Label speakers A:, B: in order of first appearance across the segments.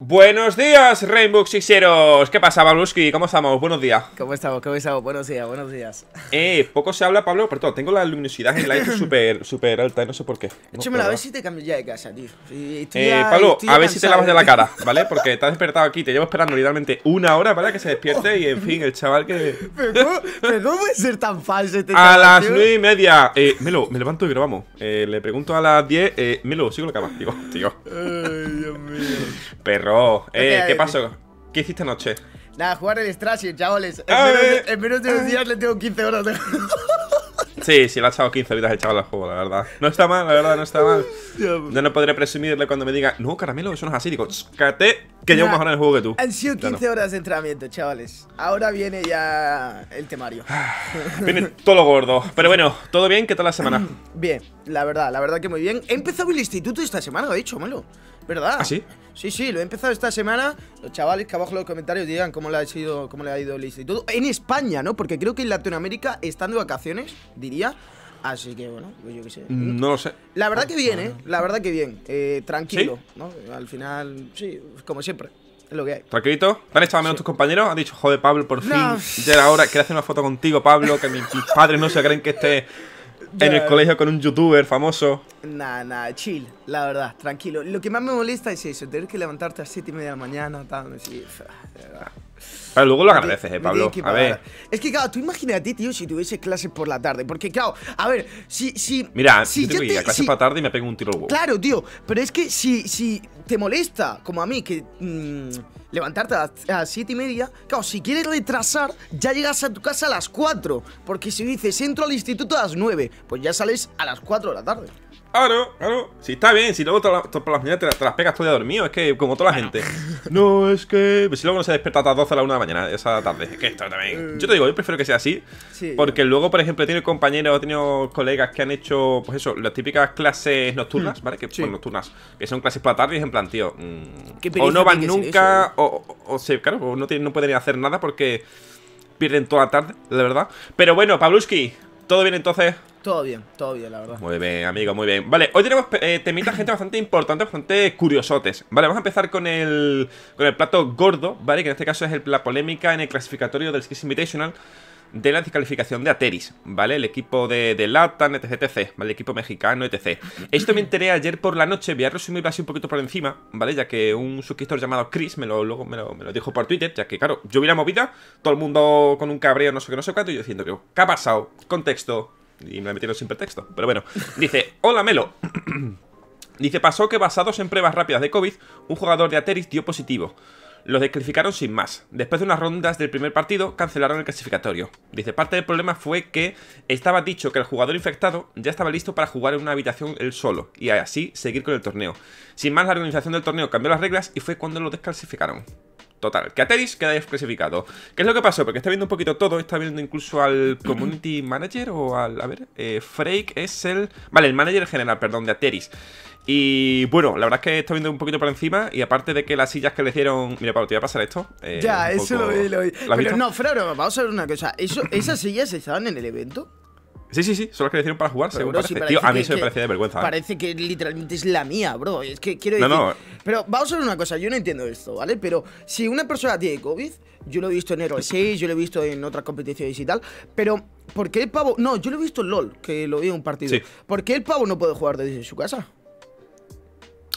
A: Buenos días, Rainbow Sixeros. ¿Qué pasa, Baluski? ¿Cómo estamos? Buenos días.
B: ¿Cómo estamos? ¿Cómo estamos? Buenos días, buenos días.
A: Eh, poco se habla, Pablo, pero todo, tengo la luminosidad en el aire súper super alta y no sé por qué. a ver si
B: te cambio ya de casa, tío. eh, Pablo, a ver si te lavas de la cara,
A: ¿vale? Porque te has despertado aquí, te llevo esperando literalmente una hora para que se despierte y, en fin, el chaval que...
B: ¿Pero puede ser tan falso este A las nueve y
A: media. Eh, Melo, me levanto y grabamos. Eh, le pregunto a las diez. Eh, Melo, sigo la cama. Digo, tío.
B: Ay, Dios mío
A: eh, ¿qué pasó? ¿Qué hiciste anoche?
B: Nada, jugar el y chavales. Ah, eh. En menos, de, en unos ah. días le tengo 15 horas de
A: Sí, sí, le ha echado 15 horitas el chaval al juego, la verdad. No está mal, la verdad, no está mal. Yo pues. no podré presumirle cuando me diga, no, caramelo, eso no es así. Digo, cállate, que llevo más horas en el juego que tú. Han sido 15
B: horas de entrenamiento, chavales. Ahora viene ya el temario. Ah,
A: viene todo lo gordo. Pero bueno, ¿todo bien? ¿Qué tal la semana?
B: Bien, la verdad, la verdad que muy bien. He empezado el instituto esta semana, lo he dicho, malo. ¿Verdad? ¿Ah, sí? Sí, sí, lo he empezado esta semana. Los chavales que abajo en los comentarios digan cómo le ha ido cómo le ha ido el instituto. En España, ¿no? Porque creo que en Latinoamérica están de vacaciones, diría. Así que bueno, pues yo qué sé.
A: No lo sé.
B: La verdad que bien, ¿eh? La verdad que bien. Eh, tranquilo, ¿no? Al final, sí, como siempre. Es lo que hay.
A: Tranquilito. ¿Te han echado menos tus compañeros? Han dicho, joder, Pablo, por fin. Ya era hora. Quiero hacer una foto contigo, Pablo. Que mis padres no se creen que esté en el colegio con un youtuber famoso.
B: Nada, nada, chill, la verdad, tranquilo. Lo que más me molesta es eso, tener que levantarte a las 7 y media de la mañana, tal, sí,
A: luego lo agradeces, eh, Pablo. A ver.
B: Es que, claro, tú imagínate, tío, si tuviese clases por la tarde. Porque, claro, a ver, si. si Mira, si yo tengo a clases por la
A: tarde y me pego un tiro al Claro,
B: tío, pero es que si, si te molesta, como a mí, que mm, levantarte a las siete y media, claro, si quieres retrasar, ya llegas a tu casa a las 4. Porque si dices, entro al instituto a las 9, pues ya sales a las 4 de la tarde. Claro, ah,
A: claro. Ah, si está bien, si luego las mañanas te, las pegas todo dormido, es que como toda la gente. no, es que. Pues si luego no se despertado a las 12 a la 1 de la mañana, esa tarde. Es que esto también. Eh. Yo te digo, yo prefiero que sea así. porque luego, por ejemplo, he compañeros, O tenido colegas que han hecho, pues eso, las típicas clases nocturnas, mm. ¿vale? Que nocturnas, que son clases para tarde y en plan, tío. Mm, o no van nunca, ¿eh? o, se, claro, no, tienen, no pueden hacer nada porque pierden toda la tarde, la verdad. Pero bueno, Pabluski, ¿Todo bien entonces?
B: Todo bien, todo bien, la verdad. Muy bien, amigo,
A: muy bien. Vale, hoy tenemos eh, temita gente bastante importante, bastante curiosotes. Vale, vamos a empezar con el, con el plato gordo, ¿vale? Que en este caso es el, la polémica en el clasificatorio del Skis Invitational de la descalificación de Ateris, ¿vale? El equipo de, de Latan, etc, etc, ¿vale? El equipo mexicano, etc. Esto me enteré ayer por la noche, voy a resumirlo así un poquito por encima, ¿vale? Ya que un suscriptor llamado Chris me lo, me lo, dijo por Twitter, ya que, claro, yo vi la movida, todo el mundo con un cabreo, no sé qué, no sé cuánto, y yo diciendo que, ¿qué ha pasado? Contexto. Y me la metieron sin pretexto, pero bueno. Dice, hola Melo. Dice, pasó que basados en pruebas rápidas de COVID, un jugador de Ateris dio positivo. Los descalificaron sin más. Después de unas rondas del primer partido, cancelaron el clasificatorio. Dice, parte del problema fue que estaba dicho que el jugador infectado ya estaba listo para jugar en una habitación él solo, y así seguir con el torneo. Sin más, la organización del torneo cambió las reglas y fue cuando lo descalificaron. Total, que Ateris queda desclasificado. ¿Qué es lo que pasó? Porque está viendo un poquito todo, está viendo incluso al Community Manager o al... A ver, eh, es el... Vale, el Manager General, perdón, de Ateris. Y bueno, la verdad es que está viendo un poquito por encima y aparte de que las sillas que le dieron... Mira, Pablo, te voy a pasar esto. Eh, ya, eso lo vi, lo vi. Pero no,
B: frero, vamos a ver una cosa. ¿Esas sillas estaban en el evento?
A: Sí, sí, sí, solo que le hicieron para jugar, según parece. a mí se me parecía de vergüenza. ¿eh? Parece
B: que literalmente es la mía, bro. Es que quiero decir... No, no. Pero vamos a ver una cosa, yo no entiendo esto, ¿vale? Pero si una persona tiene COVID, yo lo he visto en Hero 6, yo lo he visto en otras competiciones y tal, pero ¿por qué el pavo...? No, yo lo he visto en LoL, que lo vi en un partido. ¿Por qué el pavo no puede jugar desde su casa?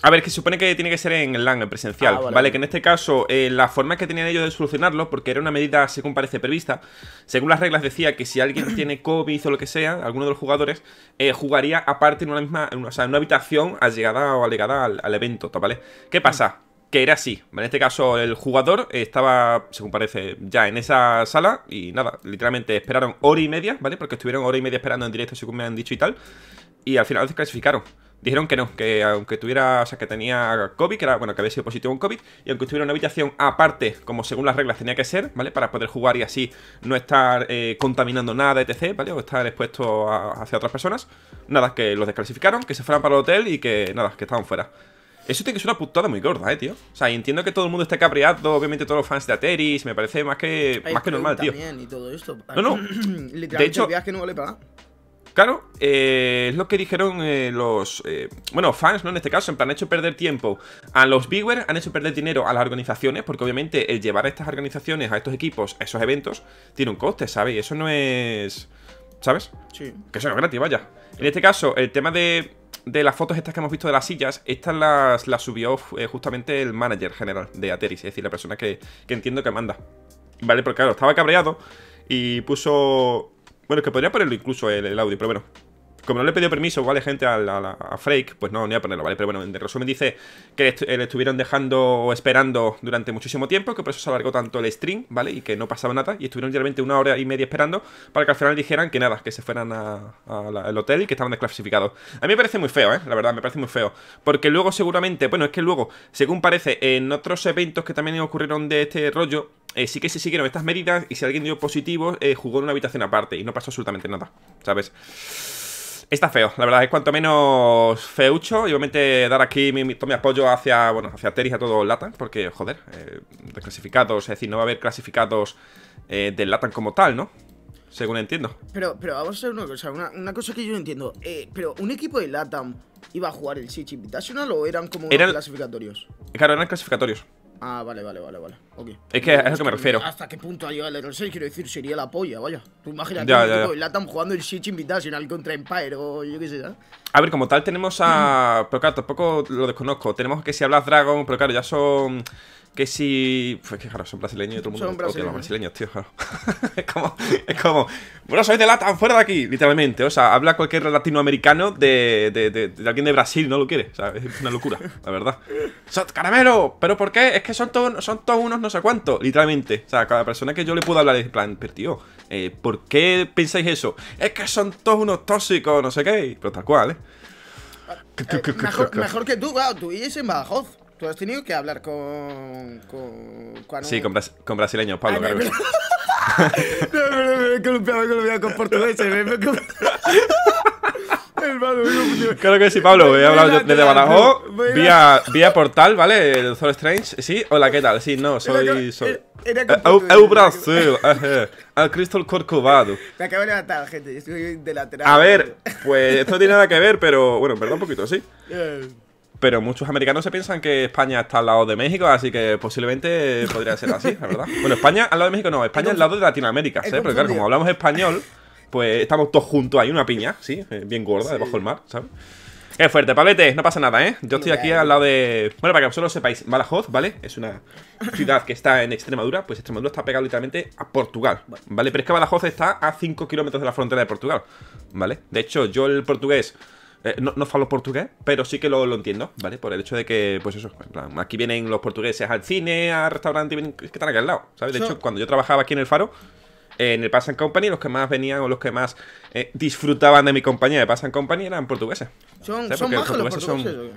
A: A ver, que se supone que tiene que ser en el LAN, en presencial. Ah, vale. que en este caso, eh, la forma que tenían ellos de solucionarlo, porque era una medida, según parece, prevista, según las reglas decía que si alguien tiene COVID o lo que sea, alguno de los jugadores, eh, jugaría aparte en una misma, en una, o sea, en una habitación allegada o alegada al, al evento, ¿vale? ¿Qué pasa? que era así. En este caso, el jugador eh, estaba, según parece, ya en esa sala y nada, literalmente esperaron hora y media, ¿vale? Porque estuvieron hora y media esperando en directo, según me han dicho y tal, y al final se clasificaron dijeron que no, que aunque tuviera, o sea, que tenía COVID, que era, bueno, que había sido positivo en COVID, y aunque estuviera una habitación aparte, como según las reglas tenía que ser, ¿vale? Para poder jugar y así no estar eh, contaminando nada, etc., ¿vale? O estar expuesto hacia otras personas, nada, que los desclasificaron, que se fueran para el hotel y que, nada, que estaban fuera. Eso tiene que ser una putada muy gorda, eh, tío. O sea, entiendo que todo el mundo esté cabreado, obviamente todos los fans de Ateris, me parece más que, más que normal, tío.
B: No, no. de hecho, no vale para
A: Claro, eh, es lo que dijeron eh, los, eh, bueno, fans, ¿no? En este caso, han hecho perder tiempo a los viewers, han hecho perder dinero a las organizaciones, porque obviamente el llevar a estas organizaciones, a estos equipos, a esos eventos, tiene un coste, ¿sabes? Y eso no es... ¿Sabes? Sí. Que eso no es gratis, vaya. En este caso, el tema de, las fotos estas que hemos visto de las sillas, estas las, las subió justamente el manager general de Ateris, es decir, la persona que, que entiendo que manda. Vale, porque claro, estaba cabreado y puso bueno, es que podría ponerlo incluso el, el audio, pero bueno como no le he pedido permiso, vale, gente, a, a, pues no, no a ponerlo, ¿vale? Pero bueno, en resumen dice que eh, le, estuvieron dejando o esperando durante muchísimo tiempo, que por eso se alargó tanto el stream, ¿vale? Y que no pasaba nada, y estuvieron literalmente una hora y media esperando para que al final dijeran que nada, que se fueran al hotel y que estaban desclasificados. A mí me parece muy feo, ¿eh? La verdad, me parece muy feo. Porque luego seguramente, bueno, es que luego, según parece, en otros eventos que también ocurrieron de este rollo, eh, sí que se siguieron estas medidas y si alguien dio positivo, eh, jugó en una habitación aparte y no pasó absolutamente nada, ¿sabes? Está feo, la verdad es cuanto menos feucho. igualmente, dar aquí mi, todo mi apoyo hacia, bueno, hacia Terry y a todo Latan, porque, joder, eh, desclasificados, es decir, no va a haber clasificados eh, del Latan como tal, ¿no? Según entiendo.
B: Pero, pero vamos a hacer una cosa, una, cosa que yo no entiendo. Eh, pero un equipo de Latam iba a jugar el Sitch Invitational o eran como eran, clasificatorios?
A: Claro, eran clasificatorios.
B: Ah, vale, vale, vale, vale. Okay. Es que es a eso que me refiero. ¿Hasta qué punto ha llegado el Error 6? Quiero decir, sería la polla, vaya. Tú imagínate que la están jugando el Sitch Invitational contra Empire o yo qué sé,
A: A ver, como tal tenemos a... pero claro, tampoco lo desconozco. Tenemos que si hablas Dragon, pero claro, ya son que si. Pues que claro, son brasileños y todo el mundo. Son brasileños. tío, claro. es, como, es como. Bueno, soy de tan fuera de aquí, literalmente. O sea, habla cualquier latinoamericano de, de, alguien de Brasil, no lo quiere. O sea, es una locura, la verdad. ¡Sot ¡Caramelo! ¿Pero por qué? Es que son todos son todos unos no sé cuántos, literalmente. O sea, cada persona que yo le puedo hablar es plan, pero tío, eh, ¿por qué pensáis eso? Es que son todos unos tóxicos, no sé qué. Pero tal cual, ¿eh? eh mejor,
B: que tú, claro, tú y ese en Badajoz. Tú has tenido que hablar con. con, con sí, con,
A: con, brasileño, Pablo Ay,
B: ah, eh, me, me, me, he columpiado, me he columpiado con portugués. Hermano, Claro
A: que sí, Pablo. He hablado desde Badajoz, vía, vía portal, ¿vale? El Thor Strange. Sí, hola, ¿qué tal? Sí, no, soy. soy... Eh, eu Brasil, a Crystal Corcovado.
B: Me acabo de levantar, gente. estoy de lateral. A ver,
A: pues esto no tiene nada que ver, pero bueno, perdón un poquito, sí. Eh. Pero muchos americanos se piensan que España está al lado de México, así que posiblemente podría ser así, la verdad. Bueno, España al lado de México no, España al lado de Latinoamérica, ¿sabes? Porque claro, como hablamos español, pues estamos todos juntos ahí, una piña, ¿sí? Eh, bien gorda, debajo del mar, ¿sabes? Es fuerte, paletes! no pasa nada, ¿eh? Yo estoy aquí al lado de... Bueno, para que lo sepáis, Badajoz, ¿vale? Es una ciudad que está en Extremadura, pues Extremadura está pegada literalmente a Portugal, ¿vale? Pero es que Badajoz está a 5 kilómetros de la frontera de Portugal, ¿vale? De hecho, yo el portugués eh, no, falo portugués, pero sí que lo, entiendo, ¿vale? Por el hecho de que, pues eso, aquí vienen los portugueses al cine, al restaurante, y es que están aquí al lado, ¿sabes? De hecho, cuando yo trabajaba aquí en el Faro, en el Pass and Company, los que más venían o los que más eh, disfrutaban de mi compañía de Pass and Company eran portugueses.
B: ¿Son, son los portugueses,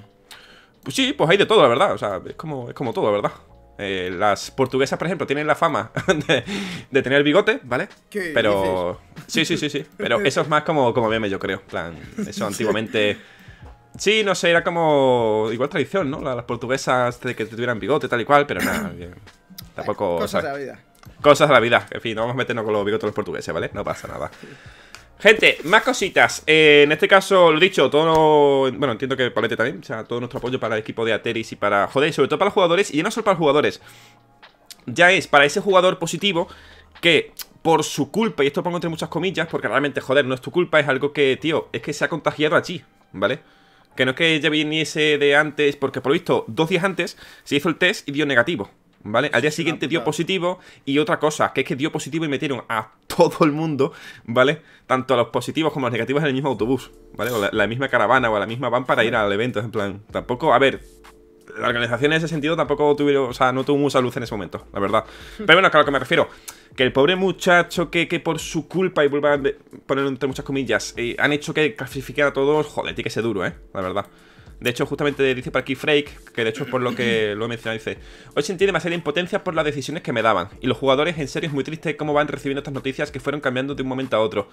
A: Pues sí, pues hay de todo, la verdad. O sea, es como, es como todo, verdad. Eh, las portuguesas, por ejemplo, tienen la fama de, tener bigote, ¿vale? pero. Sí, sí, sí, sí. Pero eso es más como, como meme, yo creo. eso antiguamente. Sí, no sé, era como. Igual tradición, ¿no? Las portuguesas de que tuvieran bigote, tal y cual, pero nada. tampoco. Cosas de la vida. Cosas de la vida. En fin, no vamos a meternos con los bigotes de los portugueses, ¿vale? No pasa nada. Gente, más cositas. Eh, en este caso, lo dicho, todo. Bueno, entiendo que Palete también. O sea, todo nuestro apoyo para el equipo de Ateris y para. Joder, y sobre todo para los jugadores. Y ya no solo para los jugadores. Ya es para ese jugador positivo que. Por su culpa, y esto pongo entre muchas comillas, porque realmente, joder, no es tu culpa, es algo que, tío, es que se ha contagiado allí, ¿vale? Que no es que ya viniese de antes, porque por lo visto, dos días antes se hizo el test y dio negativo, ¿vale? Al día siguiente dio positivo y otra cosa, que es que dio positivo y metieron a todo el mundo, ¿vale? Tanto a los positivos como a los negativos en el mismo autobús, ¿vale? O la, misma caravana o la misma van para ir al evento, en plan, tampoco, a ver, la organización en ese sentido tampoco tuvieron, o sea, no tuvo mucha luz en ese momento, la verdad. Pero bueno, claro que me refiero. Que el pobre muchacho que, por su culpa, y vuelvo a poner entre muchas comillas, eh, han hecho que clasifiquen a todos, joder, tiene que ser duro, ¿eh? La verdad. De hecho, justamente dice para aquí Freak, que de hecho es por lo que lo he mencionado, dice, hoy sentí demasiada impotencia por las decisiones que me daban. Y los jugadores, en serio, es muy triste cómo van recibiendo estas noticias que fueron cambiando de un momento a otro.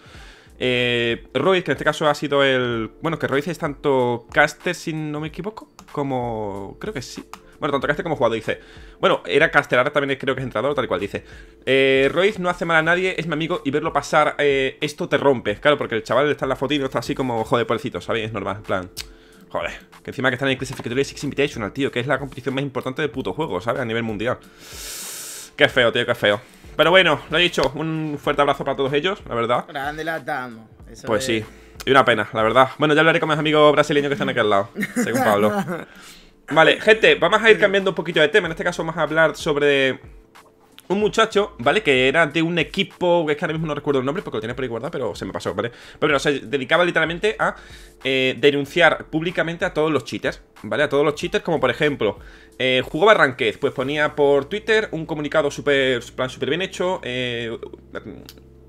A: Eh, Royce, que en este caso ha sido el... Bueno, que Royce es tanto caster, si no me equivoco, como... Creo que sí. Bueno, tanto caster como jugador, dice. Bueno, era caster, ahora también creo que es entrador, tal y cual, dice. Eh, Royce no hace mal a nadie, es mi amigo, y verlo pasar, eh, esto te rompe. Claro, porque el chaval está en la fotito, está así como, joder, pobrecito, ¿sabéis? Es normal, en plan... Joder, que encima que están en el de Six Invitational, tío, que es la competición más importante del puto juego, ¿sabes? A nivel mundial. Qué feo, tío, qué feo. Pero bueno, lo he dicho, un fuerte abrazo para todos ellos, la verdad.
B: Grande la damos. Pues sí,
A: y una pena, la verdad. Bueno, ya hablaré con mis amigos brasileños que están aquí al lado, según Pablo. Vale, gente, vamos a ir cambiando un poquito de tema. En este caso vamos a hablar sobre un muchacho, ¿vale? Que era de un equipo, es que ahora mismo no recuerdo el nombre porque lo tenía por ahí guardado, pero se me pasó, ¿vale? Pero, bueno, se dedicaba literalmente a eh, denunciar públicamente a todos los cheaters, ¿vale? A todos los cheaters, como por ejemplo, eh, jugaba Ranked, pues ponía por Twitter un comunicado súper, plan súper bien hecho, eh,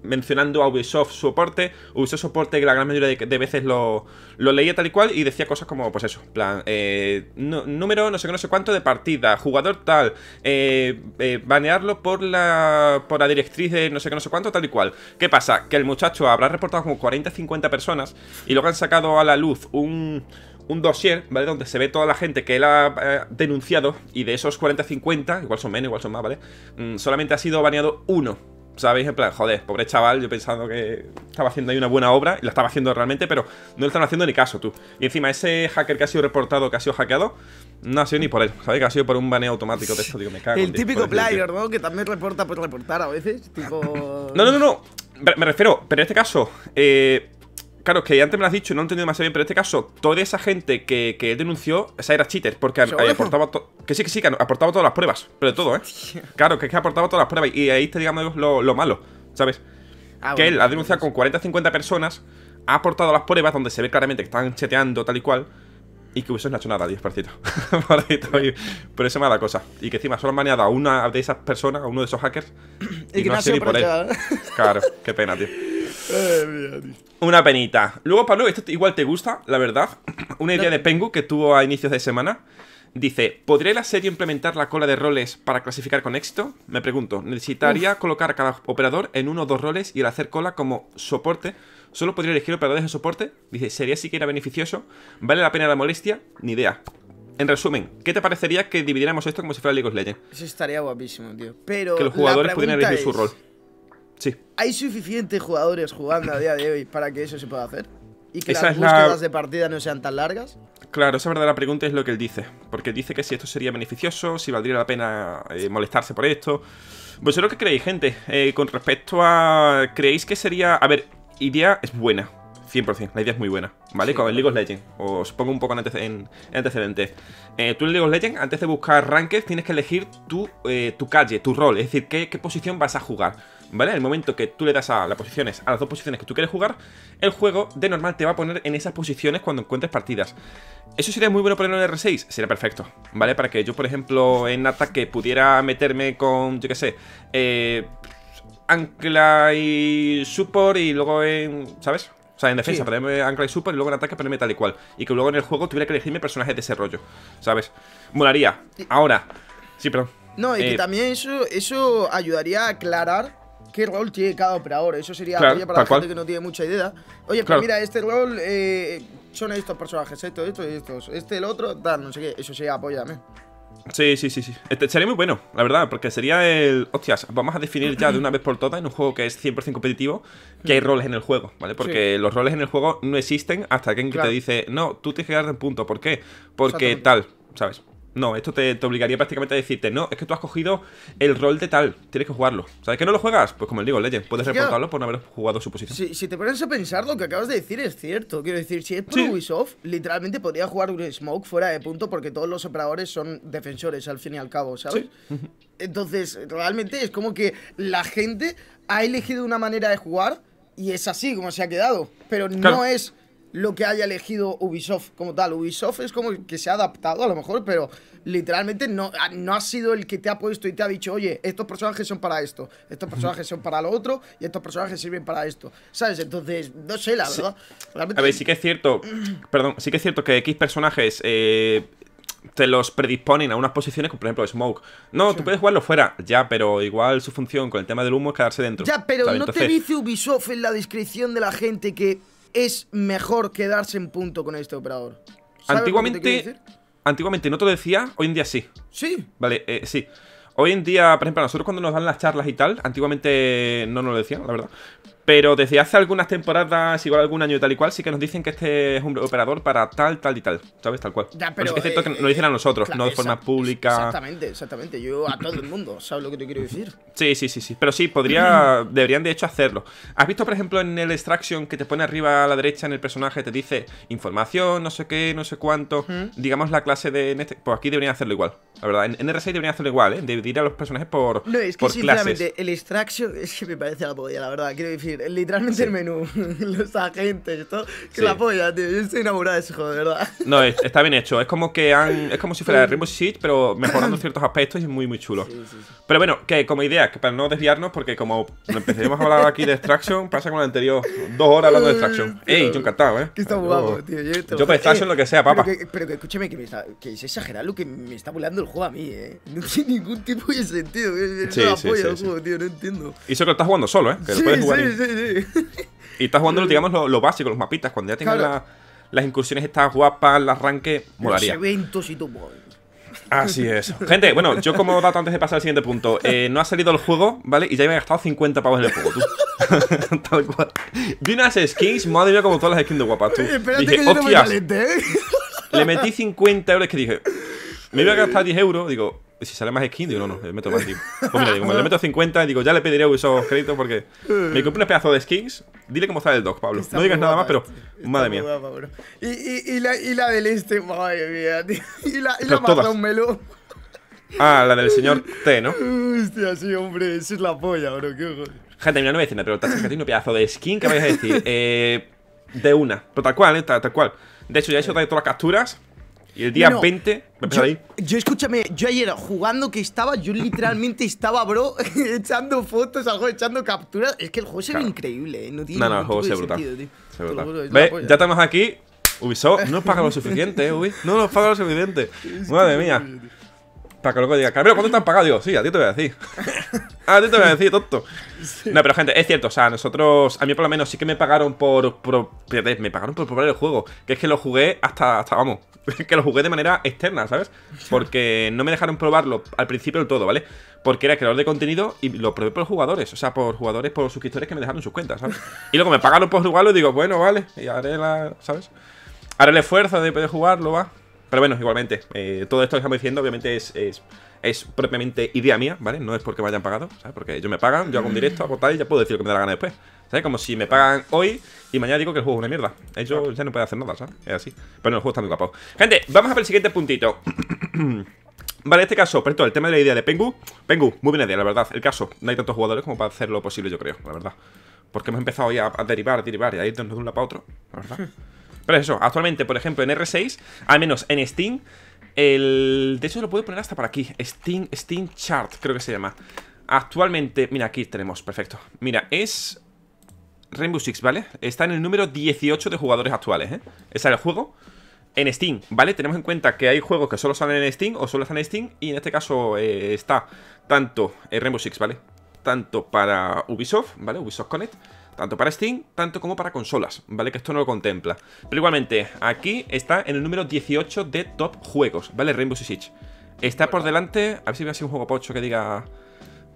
A: mencionando a Ubisoft Soporte. Ubisoft Soporte, que la gran mayoría de, veces lo, leía tal y cual y decía cosas como, pues eso, plan, eh, número no sé qué, no sé cuánto de partida, jugador tal, eh, eh, banearlo por la, por la directriz de no sé qué, no sé cuánto, tal y cual. ¿Qué pasa? Que el muchacho habrá reportado como 40, 50 personas y luego han sacado a la luz un un dossier, ¿vale? Donde se ve toda la gente que él ha denunciado y de esos 40-50, igual son menos, igual son más, ¿vale? Mm, solamente ha sido baneado uno ¿sabéis? En plan, joder, pobre chaval, yo pensando que estaba haciendo ahí una buena obra, y la estaba haciendo realmente, pero no le están haciendo ni caso, tú. Y encima, ese hacker que ha sido reportado, que ha sido hackeado, no ha sido ni por él, ¿sabéis? Que ha sido por un baneo automático de esto, digo, me cago. El típico player,
B: ¿no? Que también reporta por reportar a veces, tipo... No,
A: no, no, no, me refiero, pero en este caso, eh claro, que antes me lo has dicho no he entendido demasiado bien, pero en este caso, toda esa gente que, que denunció, esa era cheater, porque ha aportaba Que sí, que sí, que aportado todas las pruebas, pero de todo, ¿eh? Claro, que es que aportaba todas las pruebas y ahí está, digamos, lo, malo, ¿sabes? Ah, que él ha denunciado con 40 50 personas, ha aportado las pruebas donde se ve claramente que están cheteando tal y cual. Y que Ubisoft no ha hecho nada, tío, parcito. por eso me da cosa. Y que encima solo han maneado a una de esas personas, a uno de esos hackers. y, que no ha sido por él. Claro, qué pena, tío.
B: Eh,
A: tío. Una penita. Luego, Pablo, esto igual te gusta, la verdad. Una idea de Pengu que tuvo a inicios de semana. Dice, ¿podría la serie implementar la cola de roles para clasificar con éxito? Me pregunto, ¿necesitaría colocar a cada operador en uno o dos roles y al hacer cola como soporte? ¿Solo podría elegir operadores de soporte? Dice, ¿sería siquiera beneficioso? ¿Vale la pena la molestia? Ni idea. En resumen, ¿qué te parecería que dividiéramos esto como si fuera League of Legends?
B: Eso estaría guapísimo, tío. Pero que los jugadores pudieran elegir su rol. Sí. ¿Hay suficientes jugadores jugando a día de hoy para que eso se pueda hacer? ¿Y que las búsquedas de partida no sean tan largas?
A: Claro, esa la pregunta es lo que él dice. Porque dice que si esto sería beneficioso, si valdría la pena eh, molestarse por esto. lo que creéis, gente? Eh, con respecto a... ¿Creéis que sería...? A ver, idea es buena. 100%, la idea es muy buena, ¿vale? Con el League of Legends, os pongo un poco en, antecedentes. Antecedente. Eh, tú en League of Legends, antes de buscar rankings, tienes que elegir tu, tu calle, tu rol, es decir, qué, qué posición vas a jugar. ¿vale? En el momento que tú le das a las posiciones, a las dos posiciones que tú quieres jugar, el juego de normal te va a poner en esas posiciones cuando encuentres partidas. Eso sería muy bueno ponerlo en R6, sería perfecto, ¿vale? Para que yo, por ejemplo, en ataque pudiera meterme con, yo qué sé, eh, ancla y support y luego en, ¿sabes? O sea, en defensa, ponerme ancla y super y luego en ataque ponerme tal y cual. Y que luego en el juego tuviera que elegirme personajes de desarrollo ¿sabes? Molaría. Ahora. Sí, perdón. No, y que eh, también
B: eso, eso ayudaría a aclarar qué rol tiene cada operador. Eso sería apoyo para la gente que no tiene mucha idea. Oye, pero pues mira, este rol eh, son estos personajes, esto, esto y estos. Este, el otro, tal, no sé qué. Eso sería apóyame.
A: Sí, sí, sí, sí. Este sería muy bueno, la verdad, porque sería el. Hostias, vamos a definir ya de una vez por todas en un juego que es 100% competitivo que hay mm. roles en el juego, ¿vale? Porque los roles en el juego no existen hasta que alguien te dice, no, tú tienes que quedarte en punto. ¿Por qué? Porque tal, ¿sabes? No, esto te, obligaría prácticamente a decirte, no, es que tú has cogido el rol de tal, tienes que jugarlo. ¿Sabes que no lo juegas? Pues como el digo, Legend, puedes reportarlo por no haber jugado su posición.
B: Si, te pones a pensar, lo que acabas de decir es cierto. Quiero decir, si es por Ubisoft, literalmente podría jugar un Smoke fuera de punto porque todos los operadores son defensores al fin y al cabo, ¿sabes? Entonces, realmente es como que la gente ha elegido una manera de jugar y es así como se ha quedado. Pero no es lo que haya elegido Ubisoft como tal. Ubisoft es como el que se ha adaptado a lo mejor, pero literalmente no, no ha sido el que te ha puesto y te ha dicho, oye, estos personajes son para esto, estos personajes son para lo otro y estos personajes sirven para esto. ¿Sabes? Entonces, no sé, la verdad. A ver,
A: sí que es cierto, perdón, sí que es cierto que X personajes eh, te los predisponen a unas posiciones, como por ejemplo Smoke. No, tú puedes jugarlo fuera, ya, pero igual su función con el tema del humo es quedarse dentro. Ya, pero no te dice
B: Ubisoft en la descripción de la gente que es mejor quedarse en punto con este operador. Antiguamente,
A: antiguamente no te lo decía, hoy en día sí. Sí. Vale, eh, sí. Hoy en día, por ejemplo, nosotros cuando nos dan las charlas y tal, antiguamente no nos lo decían, la verdad. Pero desde hace algunas temporadas, igual algún año y tal y cual, sí que nos dicen que este es un operador para tal, tal y tal. ¿Sabes? Tal cual. pero, es que cierto que eh, lo dicen a nosotros, no de forma pública. Exactamente,
B: exactamente. Yo a todo el mundo, ¿sabes lo que te quiero decir?
A: Sí, sí, sí, sí. Pero sí, podría. deberían de hecho hacerlo. ¿Has visto, por ejemplo, en el extraction que te pone arriba a la derecha en el personaje, te dice información, no sé qué, no sé cuánto? Digamos la clase de. Este, pues aquí deberían hacerlo igual. La verdad, en, R6 deberían hacerlo igual, ¿eh? Dividir a los personajes por. No, es que
B: el extraction es que me parece la la verdad. Quiero decir. Eh, literalmente el menú, los agentes, todo. Que la polla, tío. Yo estoy enamorado de ese juego, de verdad.
A: No, es, está bien hecho. Es como que han. Es como si fuera Rainbow Six, pero mejorando ciertos aspectos y es muy, muy chulo. pero bueno, que como idea, que para no desviarnos, porque como Empezamos a hablar aquí de Extraction, pasa con el anterior. Dos horas hablando de Extraction. Ey, yo encantado, ¿eh? Que está guapo, tío. Yo, yo Extraction lo que sea, papá.
B: Pero, que, escúchame, que, me está, es exagerado lo que me está volando el juego a mí, ¿eh? No tiene ningún tipo de sentido. Es la el juego, tío. No entiendo.
A: Y eso que lo estás jugando solo, ¿eh? Que lo puedes jugar. Y estás jugando, digamos, lo, básico, los mapitas. Cuando ya tengas las incursiones estas guapas, el arranque, molaría. Los
B: eventos y todo.
A: Así es. Gente, bueno, yo como dato antes de pasar al siguiente punto, eh, no ha salido el juego, ¿vale? Y ya me he gastado 50 pavos en el juego, tú. Tal cual. Vi unas skins, madre mía, como todas las skins de guapas, tú. Espérate que yo voy ¿eh? Le metí 50 euros que dije, me iba a gastar 10 euros, digo, si sale más skin, digo, no, no, le meto más. Digo. Pues mira, le meto 50 y digo, ya le pediré esos créditos porque me compré un pedazo de skins. Dile cómo sale el dog, Pablo. no digas nada más, pero madre mía.
B: Y, la, y, la, del este, madre mía, tío. Y la, y la un melón.
A: Ah, la del señor T, ¿no?
B: Hostia, sí, hombre, eso es la polla, bro, qué ojo?
A: Gente, mira, no me a nada, pero te has un pedazo de skin qué vais a decir. Eh, de una, pero tal cual, ¿eh? Tal, tal cual. De hecho, ya he hecho todas las capturas. Y el día 20 me yo, ahí.
B: Yo, escúchame, yo ayer jugando que estaba, yo literalmente estaba, bro, echando fotos, algo echando capturas. Es que el juego es se ve increíble, ¿eh? No tiene no, no, el juego se brutal Ve, ya
A: estamos aquí. Ubisoft no paga lo suficiente, ¿eh, No nos paga lo suficiente. Madre mía. Para que luego diga Carmelo, ¿cuánto te han pagado? Digo, sí, a ti te voy a decir. a ti te voy a decir, tonto. No, pero gente, es cierto, o sea, nosotros, a mí por lo menos sí que me pagaron por, por me pagaron por probar el juego, que es que lo jugué hasta, hasta vamos, que lo jugué de manera externa, ¿sabes? Porque no me dejaron probarlo al principio del todo, ¿vale? Porque era creador de contenido y lo probé por jugadores, o sea, por jugadores, por suscriptores que me dejaron sus cuentas, ¿sabes? Y luego me pagaron por jugarlo y digo, bueno, vale, y haré la, ¿sabes? Haré el esfuerzo de poder jugarlo, va. Pero bueno, igualmente, eh, todo esto que estamos diciendo obviamente es, es es propiamente idea mía, ¿vale? No es porque me hayan pagado, ¿sabes? Porque ellos me pagan, yo hago un mm. directo, hago y ya puedo decir lo que me da la gana después. ¿Sabes? Como si me pagan hoy y mañana digo que el juego es una mierda. Ellos ya no pueden hacer nada, ¿sabes? Es así. Pero no, el juego está muy guapo. Gente, vamos a ver el siguiente puntito. Vale, en este caso, por el tema de la idea de Pengu. Pengu, muy buena idea, la verdad. El caso, no hay tantos jugadores como para hacer lo posible, yo creo, la verdad. Porque hemos empezado ya a derivar, a derivar y a ir de una para otro, la verdad. Pero eso, actualmente, por ejemplo, en R6, al menos en Steam, el, de hecho lo puedo poner hasta para aquí Steam, Steam Chart, creo que se llama Actualmente, mira, aquí tenemos, perfecto Mira, es Rainbow Six, ¿vale? Está en el número 18 de jugadores actuales, ¿eh? es el juego en Steam, ¿vale? Tenemos en cuenta que hay juegos que solo salen en Steam o solo están en Steam y en este caso eh, está tanto eh, Rainbow Six, ¿vale? Tanto para Ubisoft, ¿vale? Ubisoft Connect tanto para Steam, tanto como para consolas, ¿vale? Que esto no lo contempla. Pero igualmente, aquí está en el número 18 de top juegos, ¿vale? Rainbow Six Está por delante, a ver si me hace un juego pocho que diga...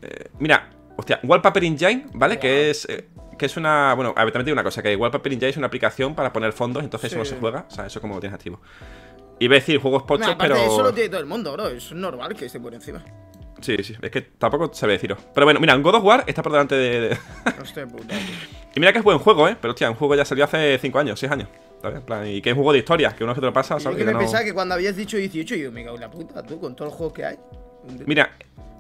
A: Eh, mira, hostia, Wallpaper Engine, ¿vale? Que es... Eh, que es una. Bueno, a ver, también digo una cosa: que Wallpaper Engine es una aplicación para poner fondos, entonces no se juega. O sea, eso como lo tienes activo. Iba a decir juegos pochos, pero. Eso lo
B: tiene todo el mundo, bro. Es normal que esté por encima.
A: Sí, sí, es que tampoco sabía deciros. Pero bueno, mira, God of War está por delante de.
B: Hostia puta.
A: y mira que es buen juego, ¿eh? Pero hostia, un juego ya salió hace 5 años, 6 años. plan, y que es un juego de historia, que uno se te lo pasa, ¿sabes? Yo que no... pensaba que
B: cuando habías dicho 18, yo me cago en la puta, tú, con todos los juegos que hay. Mira,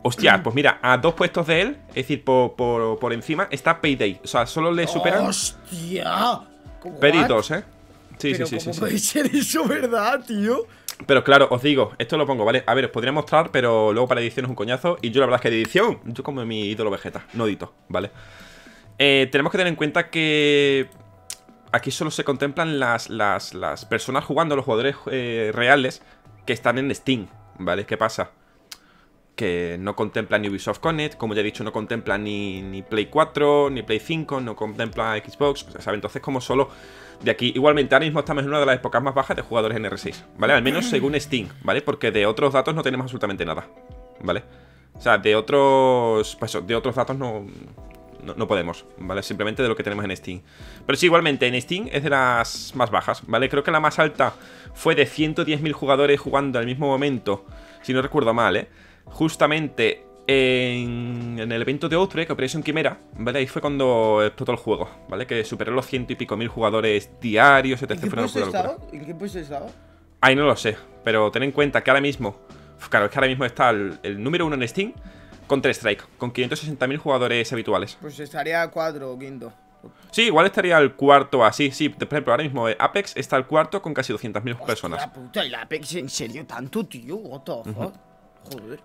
A: hostia, pues mira, a dos puestos de él, es decir, por, por, por encima, está Payday. O sea, solo le superan.
B: ¡Hostia! Peritos, ¿eh?
A: Sí, sí, sí, sí, puede sí. ser
B: eso, verdad, tío?
A: Pero claro, os digo, esto lo pongo, ¿vale? A ver, os podría mostrar, pero luego para edición es un coñazo Y yo la verdad es que edición, yo como mi ídolo Vegeta, no edito, ¿vale? Eh, tenemos que tener en cuenta que aquí solo se contemplan las, personas jugando, los jugadores eh, reales que están en Steam, ¿vale? ¿Qué pasa? que no contempla ni Ubisoft Connect, como ya he dicho, no contempla ni, ni Play 4, ni Play 5, no contempla Xbox, o pues entonces como solo de aquí, igualmente ahora mismo estamos en una de las épocas más bajas de jugadores en R6, ¿vale? Al menos según Steam, ¿vale? Porque de otros datos no tenemos absolutamente nada, ¿vale? O sea, de otros, pues de otros datos no, no, no, podemos, ¿vale? Simplemente de lo que tenemos en Steam. Pero sí, igualmente, en Steam es de las más bajas, ¿vale? Creo que la más alta fue de 110.000 jugadores jugando al mismo momento, si no recuerdo mal, ¿eh? justamente en, el evento de Outbreak, Operación Quimera, ¿vale? Ahí fue cuando explotó el juego, ¿vale? Que superó los ciento y pico mil jugadores diarios, etc. ¿En
B: qué puesto estaba? qué
A: Ahí no lo sé, pero ten en cuenta que ahora mismo, claro, es que ahora mismo está el, número uno en Steam con 3 strike, con mil jugadores habituales.
B: Pues estaría cuatro o quinto.
A: Sí, igual estaría el cuarto así, ah, sí. Por ejemplo, ahora mismo eh, Apex está el cuarto con casi 200.000 personas.
B: Puta, el Apex en serio tanto, tío, what the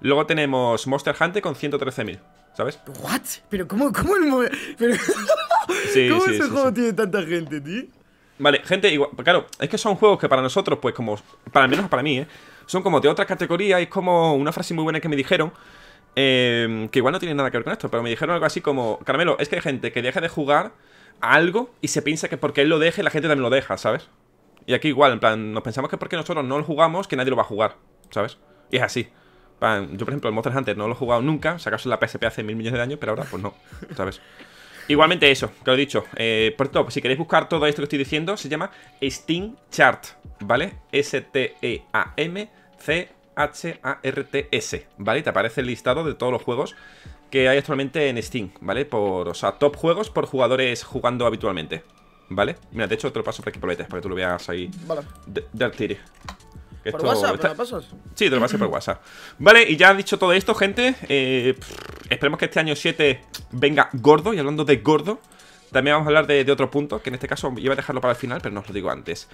A: Luego tenemos Monster Hunter con 113.000, ¿sabes? ¿What?
B: Pero ¿cómo, cómo el Pero... ¿Cómo ese juego tiene tanta gente, tío?
A: Vale, gente, igual, claro, es que son juegos que para nosotros, pues como, para menos para mí, ¿eh? son como de otra categoría, es como una frase muy buena que me dijeron, em, que igual no tiene nada que ver con esto, pero me dijeron algo así como, Carmelo, es que hay gente que deja de jugar algo y se piensa que porque él lo deje, la gente también lo deja, ¿sabes? Y aquí igual, en plan, nos pensamos que porque nosotros no lo jugamos, que nadie lo va a jugar, ¿sabes? Y es así. Yo, por ejemplo, el Monster Hunter no lo he jugado nunca. Si la PSP hace mil millones de años, pero ahora pues no, ¿sabes? Igualmente eso, que lo he dicho. Eh, por todo, si queréis buscar todo esto que estoy diciendo, se llama Steam Chart, ¿vale? S-T-E-A-M-C-H-A-R-T-S, e ¿vale? Te aparece el listado de todos los juegos que hay actualmente en Steam, ¿vale? Por, o sea, top juegos por jugadores jugando habitualmente, ¿vale? Mira, de hecho otro paso para que por e e para que tú lo veas ahí. Vale. WhatsApp lo pasas? Sí, te lo pasé por WhatsApp. Vale, y ya dicho todo esto, gente, eh, esperemos que este año 7 venga gordo. Y hablando de gordo, también vamos a hablar de, otro punto, que en este caso iba a dejarlo para el final, pero no os lo digo antes.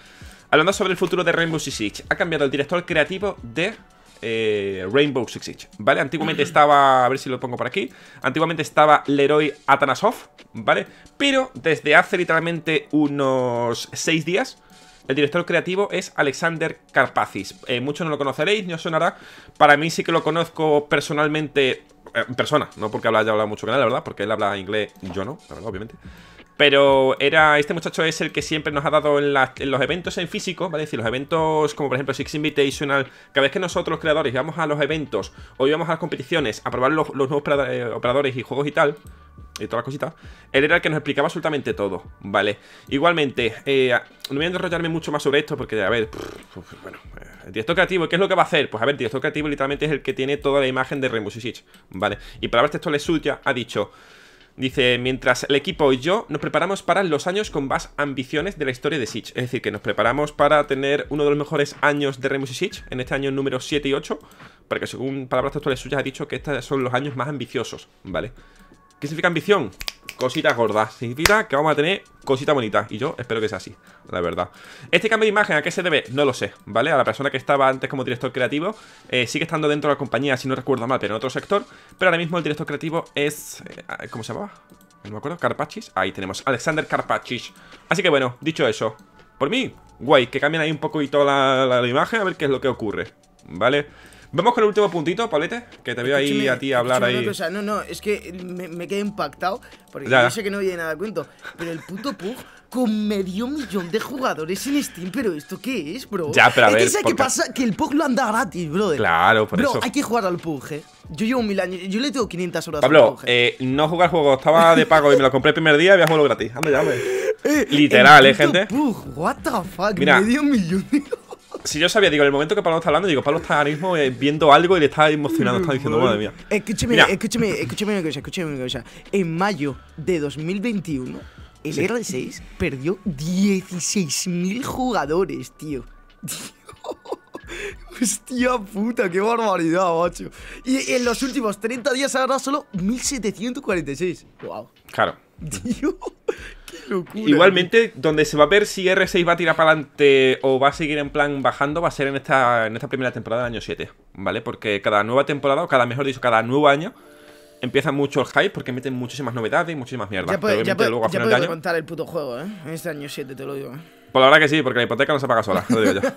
A: Hablando sobre el futuro de Rainbow Six Siege, ha cambiado el director creativo de eh, Rainbow Six Siege, ¿vale? Antiguamente estaba, a ver si lo pongo por aquí, antiguamente estaba Leroy Atanasov, ¿vale? Pero desde hace literalmente unos 6 días el director creativo es Alexander Carpacis eh, muchos no lo conoceréis, no os sonará. Para mí sí que lo conozco personalmente eh, en persona, no porque habla, haya hablado mucho con él, la verdad, porque él habla inglés, y yo no, la verdad, obviamente. Pero era este muchacho es el que siempre nos ha dado en, los eventos en físico, ¿vale? Es decir, los eventos como por ejemplo Six Invitational, cada vez que nosotros los creadores íbamos a los eventos o íbamos a las competiciones a probar los, nuevos eh, operadores y juegos y tal, y todas las cositas, él era el que nos explicaba absolutamente todo, ¿vale? Igualmente, eh, no voy a enrollarme mucho más sobre esto porque, a ver, bueno, eh, el director creativo, ¿qué es lo que va a hacer? Pues a ver, el director creativo literalmente es el que tiene toda la imagen de Rainbow Six, ¿vale? Y para ver le suya ha dicho... Dice, mientras el equipo y yo nos preparamos para los años con más ambiciones de la historia de Siege. Es decir, que nos preparamos para tener uno de los mejores años de y Siege, en este año número 7 y 8, porque según palabras textuales suyas ha dicho que estos son los años más ambiciosos, ¿vale? vale ¿Qué significa ambición? Cosita gorda, Significa que vamos a tener cosita bonita Y yo espero que sea así, la verdad. Este cambio de imagen, ¿a qué se debe? No lo sé, ¿vale? A la persona que estaba antes como director creativo eh, sigue estando dentro de la compañía, si no recuerdo mal, pero en otro sector. Pero ahora mismo el director creativo es... Eh, ¿Cómo se llamaba? No me acuerdo. ¿Carpachis? Ahí tenemos. Alexander Carpachis. Así que bueno, dicho eso. Por mí, guay, que cambien ahí un poco y toda la imagen a ver qué es lo que ocurre. ¿Vale? Vamos con el último puntito, Palete. que te veo ahí a ti hablar ahí.
B: No, no, es que me, quedé impactado, porque yo sé que no viene nada de cuento, pero el puto Pug con medio millón de jugadores sin Steam, pero ¿esto qué es, bro? Ya, pero a ver, ¿Qué pasa? Que el Pug lo anda gratis, brother. Claro, por bro, hay que jugar al Pug, eh. Yo llevo mil años, yo le tengo 500 horas al Pug. Pablo,
A: eh. eh, no jugar juego, estaba de pago y me lo compré el primer día y voy a jugarlo gratis. Ande, dame
B: eh, Literal, eh, gente. Pug, what the fuck, medio millón de
A: si yo sabía, digo, en el momento que Pablo está hablando, digo, Pablo está ahora mismo eh, viendo algo y le está emocionando está diciendo, mm. madre mía.
B: Escúcheme, escúchame escúcheme, escúcheme una cosa, escúcheme una cosa. En mayo de 2021, el R6 perdió 16.000 jugadores, tío. Hostia puta, qué barbaridad, macho. Y en los últimos 30 días ha ganado solo 1746.
A: Wow. Claro. Tío,
B: Igualmente,
A: donde se va a ver si R6 va a tirar para adelante o va a seguir en plan bajando, va a ser en esta, en esta primera temporada del año 7, ¿vale? Porque cada nueva temporada, o cada, mejor dicho, cada nuevo año, empieza mucho el hype porque meten muchísimas novedades y muchísimas mierdas. Ya, puede, ya, puede, ya puedo contar
B: el puto juego, ¿eh? En este año 7, te lo digo.
A: Pues la verdad que sí, porque la hipoteca no se paga sola, lo digo yo.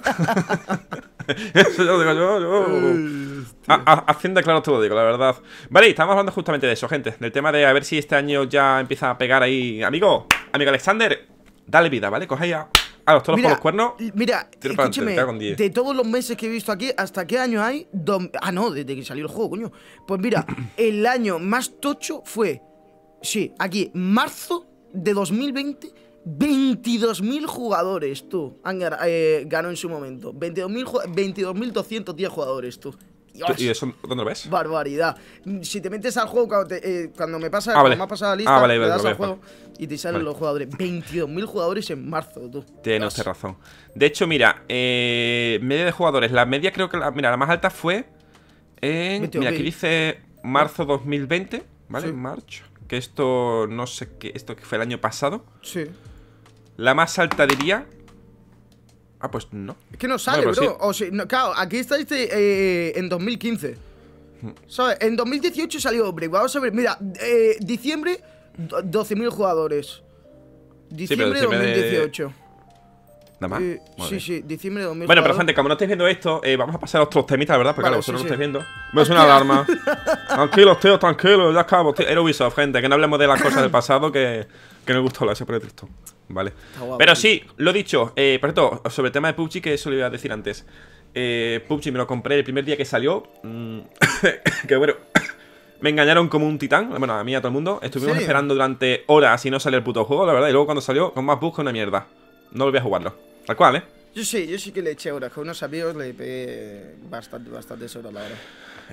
A: Eso yo digo yo. Ah, ah, claro, todo lo digo, la verdad. Vale, estamos hablando justamente de eso, gente. Del tema de a ver si este año ya empieza a pegar ahí. Amigo, amigo Alexander, dale vida, ¿vale? Coge ya a ah, los toros por los cuernos. Mira, escúcheme, de
B: todos los meses que he visto aquí, ¿hasta qué año hay? Ah, no, desde que salió el juego, coño. Pues mira, el año más tocho fue. Sí, aquí, marzo de 2020 22.000 jugadores, tú, han, eh, ganó en su momento. 22.210 jugadores, tú. ¿Y eso dónde lo ves? Barbaridad. Si te metes al juego, cuando, eh, me pasa, ah, pasado la ah, lista, ah, te das al juego y te salen los jugadores. 22.000 jugadores en marzo, tú.
A: Tienes razón. De hecho, mira, eh, media de jugadores. La media creo que la, mira, la más alta fue en. mira, aquí dice marzo 2020, ¿vale? En marzo. Que esto no sé qué. Esto que fue el año pasado. Sí. La más alta diría Ah, pues no. Es que no sale, bro.
B: O claro, aquí está este eh, en 2015. ¿Sabes? En 2018 salió Break. Vamos a ver, mira, eh, diciembre, 12.000 jugadores. Diciembre, de 2018. Nada más. sí, sí, diciembre de 2018. Bueno, pero gente, como
A: no estáis viendo esto, eh, vamos a pasar a otros temitas, ¿verdad? Porque claro, vosotros no estáis viendo. Me suena alarma. Tranquilo, tío, tranquilos, ya acabo. Pues, tío. Era gente, que no hablemos de las cosas del pasado que, que me gustó la siempre es ¿vale? Pero sí, lo dicho, eh, sobre el tema de PUBG, que eso le iba a decir antes. Eh, PUBG me lo compré el primer día que salió. Mm, que bueno, me engañaron como un titán, bueno, a mí y a todo el mundo. Estuvimos esperando durante horas y no salió el puto juego, la verdad. Y luego cuando salió, con más busca una mierda. No volví a jugarlo. Tal cual, ¿eh?
B: Yo sí, yo sí que le eché horas. Con unos amigos le pegué bastante, bastante horas, la hora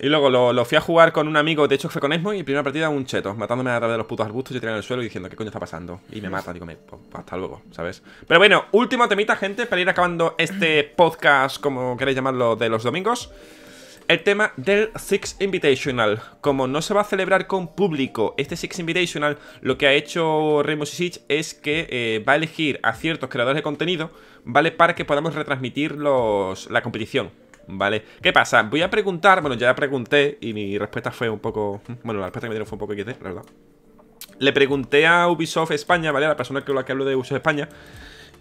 A: y luego lo, fui a jugar con un amigo, de hecho fue con Esmo y primera partida un cheto, matándome a través de los putos arbustos, Y tirando en el suelo y diciendo, ¿qué coño está pasando? Y me mata, digo, me, pues, hasta luego, ¿sabes? Pero bueno, último temita, gente, para ir acabando este podcast, como queréis llamarlo, de los domingos. El tema del Six Invitational. Como no se va a celebrar con público este Six Invitational, lo que ha hecho Rainbow Six es que eh, va a elegir a ciertos creadores de contenido, ¿vale? Para que podamos retransmitir los, la competición. ¿Vale? ¿Qué pasa? Voy a preguntar, bueno, ya pregunté y mi respuesta fue un poco... Bueno, la respuesta que me dieron fue un poco XD, la verdad. Le pregunté a Ubisoft España, ¿vale? A la persona con la que hablo de Ubisoft España.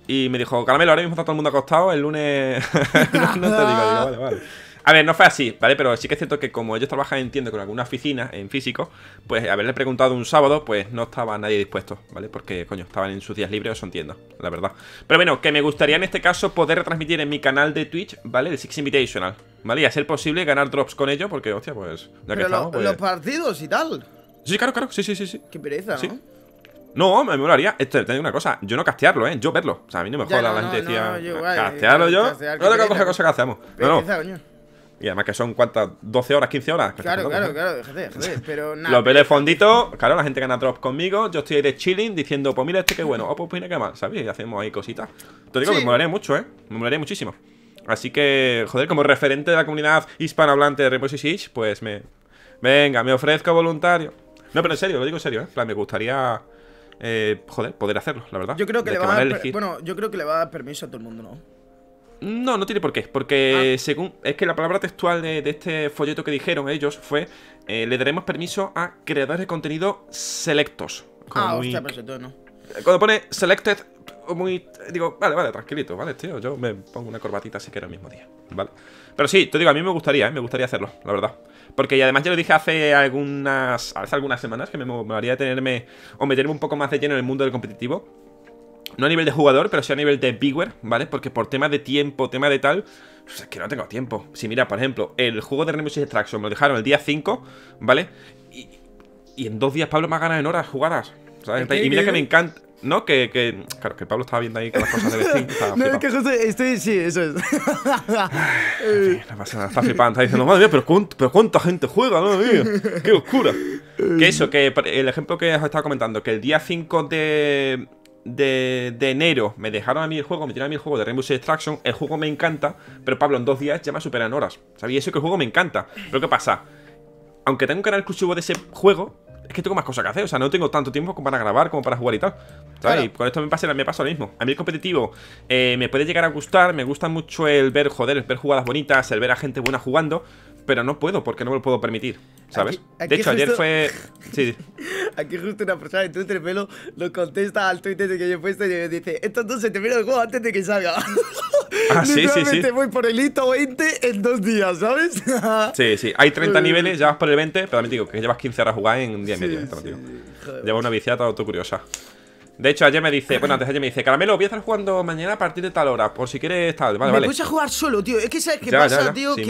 A: Y me dijo, Caramelo, ahora mismo está todo el mundo acostado, el lunes... no te digo, digo, vale, vale. A ver, no fue así, ¿vale? Pero sí que es cierto que como ellos trabajan, entiendo, con alguna oficina en físico, pues haberle preguntado un sábado, pues no estaba nadie dispuesto, ¿vale? Porque, coño, estaban en sus días libres, eso entiendo, la verdad. Pero bueno, que me gustaría en este caso poder retransmitir en mi canal de Twitch, ¿vale? El Six Invitational, ¿vale? Y hacer posible ganar drops con ello, porque, hostia, pues... Ya estamos, pues... los
B: partidos y tal. Sí, claro, claro, sí, sí, sí. sí. Qué pereza, ¿no?
A: No, me molaría. tengo una cosa. Yo no castearlo, ¿eh? Yo verlo. O sea, a mí no me joda la gente. decía, castearlo eh, yo. No, no, cosa que hacemos. Y además que son cuántas, 12 horas, 15 horas. Claro, claro,
B: claro, déjate, joder, Pero nada. Los
A: pelefonditos, claro, la gente gana drop conmigo. Yo estoy ahí de chilling diciendo, pues mira este que bueno, o oh, pues mira que más, ¿sabes? Y hacemos ahí cositas. Te digo, que me molaría mucho, ¿eh? Me molaría muchísimo. Así que, joder, como referente de la comunidad hispanohablante de Rainbow pues me. Venga, me ofrezco voluntario. No, pero en serio, lo digo en serio, ¿eh? plan, me gustaría. Eh, joder, poder hacerlo, la verdad. Bueno,
B: yo creo que le va a dar permiso a todo el mundo, ¿no?
A: No, no tiene por qué, porque ah. según. Es que la palabra textual de, este folleto que dijeron ellos fue: eh, le daremos permiso a creadores de contenido selectos.
B: Ah, hostia, pero pues no. Cuando
A: pone selected, muy. Digo, vale, vale, tranquilito, vale, tío. Yo me pongo una corbatita si quiero el mismo día, ¿vale? Pero sí, te digo, a mí me gustaría, ¿eh? me gustaría hacerlo, la verdad. Porque y además ya lo dije hace algunas hace algunas semanas que me, me haría tenerme o meterme un poco más de lleno en el mundo del competitivo. No a nivel de jugador, pero sí a nivel de viewer, ¿vale? Porque por tema de tiempo, tema de tal, pues es que no tengo tiempo. Si mira, por ejemplo, el juego de Rainbow Six Extraction me lo dejaron el día 5, ¿vale? Y, en dos días Pablo me ha ganado en horas jugadas. Y mira que me encanta... No, que, Claro, que Pablo estaba viendo ahí con las cosas de Steam. No, es
B: que José, estoy. Sí, eso es. no
A: pasa nada, está flipando. Está diciendo, madre mía, pero, pero cuánta gente juega, madre mía. Qué oscura. que eso, que el ejemplo que os estaba comentando, que el día 5 de de, enero me dejaron a mí el juego, me tiraron a mí el juego de Rainbow Six Extraction. El juego me encanta, pero Pablo, en dos días ya me superan horas. Y eso que el juego me encanta. Pero ¿qué pasa? Aunque tengo un canal exclusivo de ese juego, es que tengo más cosas que hacer. O sea, no tengo tanto tiempo como para grabar, como para jugar y tal. ¿Sabes? Y con esto me pasa, me pasa lo mismo. A mí el competitivo eh, me puede llegar a gustar, me gusta mucho el ver, joder, el ver jugadas bonitas, el ver a gente buena jugando pero no puedo porque no me lo puedo permitir, ¿sabes? de hecho, ayer fue... Sí.
B: Aquí justo una persona de Twitter pelo lo contesta al Twitter de que yo he puesto y me dice, esto no se termina el juego antes de que salga.
A: Ah, sí, sí, sí.
B: voy por el hito 20 en dos días, ¿sabes? sí, sí. Hay 30 niveles,
A: ya vas por el 20, pero también digo que llevas 15 horas a jugar en un día y medio. Llevo una viciada autocuriosa curiosa. De hecho, ayer me dice, bueno, antes ayer me dice, Caramelo, voy a estar jugando mañana a partir de tal hora, por si quieres tal, vale, vale. Me a
B: jugar solo, tío. Es que sabes qué pasa, tío. que...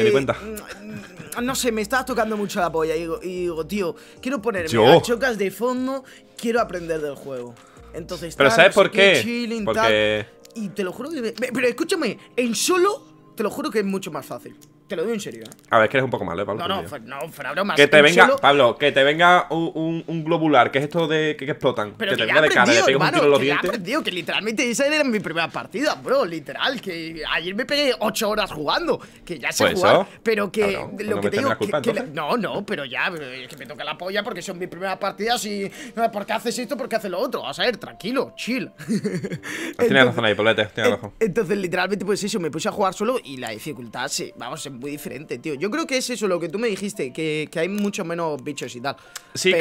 B: Mm, no sé, me estabas tocando mucho la polla y digo, tío, quiero ponerme a chocas de fondo, quiero aprender del juego. Entonces, Pero ¿sabes por qué? Chilling, Tal, y te lo juro que... Pero escúchame, en solo, te lo juro que es mucho más fácil. Te lo doy en serio, ¿eh?
A: A ver, es que eres un poco malo, ¿eh, Pablo. No, no,
B: no, broma. Que te venga,
A: Pablo, que te venga un, globular, que es esto de que, explotan. que, te venga de cara, te un tiro en los que dientes.
B: que literalmente esa era mi primera partida, bro. Literal, que ayer me pegué Ocho horas jugando. Que ya sé pues jugar, pero que no, pues no, que te que, no, no, pero ya, es eh, que me toca la polla porque son mis primeras partidas y. ¿Por qué haces esto? ¿Por qué haces lo otro? Vas a ver, tranquilo, chill. entonces,
A: tienes razón ahí, Polete, tienes razón.
B: Entonces, literalmente, pues eso, me puse a jugar solo y la dificultad, sí, vamos, en muy diferente, tío. Yo creo que es eso lo que tú me dijiste, que, que hay mucho menos bichos y tal.
A: Sí, que,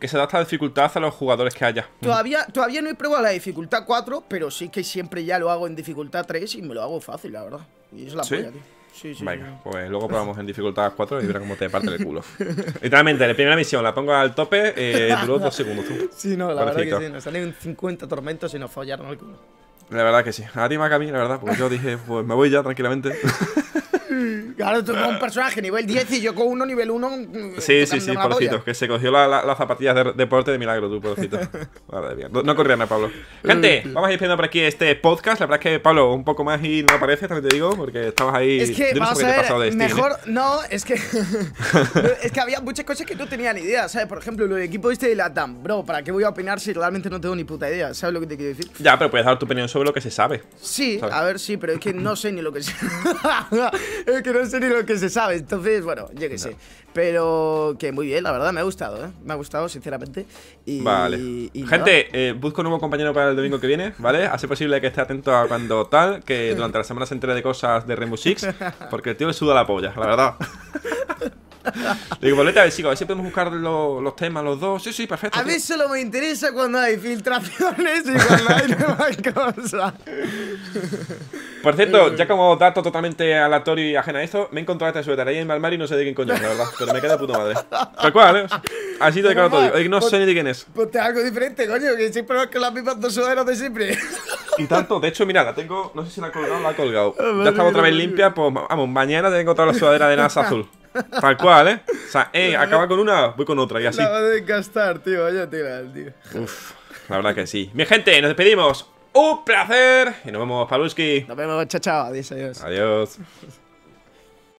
A: que, se da esta dificultad a los jugadores que haya.
B: Todavía, todavía no he probado la dificultad 4, pero sí que siempre ya lo hago en dificultad 3 y me lo hago fácil, la verdad. Y es la polla, tío.
A: Sí, sí, Venga, pues luego probamos en dificultad 4 y verá cómo te parte el culo. Literalmente, la primera misión la pongo al tope, eh, duró dos segundos. Tú. Sí, no, la verdad que sí,
B: nos salen 50 tormentos y nos fallaron el culo.
A: La verdad que sí. A ti, a mí, la verdad, Porque yo dije, pues me voy ya tranquilamente.
B: Claro, tú con un personaje nivel 10 y yo con uno nivel 1. Mm, sí, sí, sí, porcitos,
A: Que se cogió las zapatillas de deporte de milagro, tú, porcito. No, no Pablo. Gente, vamos a ir viendo por aquí este podcast. La verdad es que, Pablo, un poco más y no aparece, también te digo, porque estabas ahí. Es que, vamos a ver, ¿eh? mejor.
B: No, es que. es que había muchas cosas que no tenías ni idea, ¿sabes? Por ejemplo, lo del equipo este de Latam. Bro, ¿para qué voy a opinar si realmente no tengo ni puta idea? ¿Sabes lo que te quiero decir?
A: Ya, pero puedes dar tu opinión sobre lo que se sabe. Sí, a ver,
B: sí, pero es que no sé ni lo que se es que no sé ni lo que se sabe. Entonces, bueno, yo qué sé. Pero que muy bien, la verdad, me ha gustado, ¿eh? Me ha gustado, sinceramente.
A: Y, vale. Gente, eh, busco un nuevo compañero para el domingo que viene, ¿vale? Hace posible que esté atento a cuando tal, que durante la semana se entere de cosas de Rainbow Six, porque el tío le suda la polla, la verdad. digo, boleta, a ver, a ver si podemos buscar los, temas, los dos. Sí, sí, perfecto. A mí
B: solo me interesa cuando hay filtraciones y cuando hay nuevas cosas. Por cierto, eh. ya
A: como dato totalmente aleatorio y ajena a esto, me he encontrado esta sudadera ahí en el no sé de quién coño es, la verdad. Pero me queda puta madre. Tal cual, ¿eh? Así te quedado todo. No pues, sé ni de quién es.
B: Pues te hago diferente, coño, que siempre vas con las mismas dos sudaderas de siempre.
A: Y tanto, de hecho, mira, la tengo, no sé si la ha colgado la ha colgado. Ah, ya estaba otra vez limpia, pues vamos, mañana tengo otra la sudadera de NASA azul. Tal cual, ¿eh? O sea, eh, acaba con una, voy con otra y así. La va
B: a tío. Vaya tío.
A: Uf, la verdad que sí. Mi gente, nos despedimos. Un placer. Y nos vemos, Paluski.
B: Nos vemos, chao, chao. Adiós, adiós.
A: Adiós.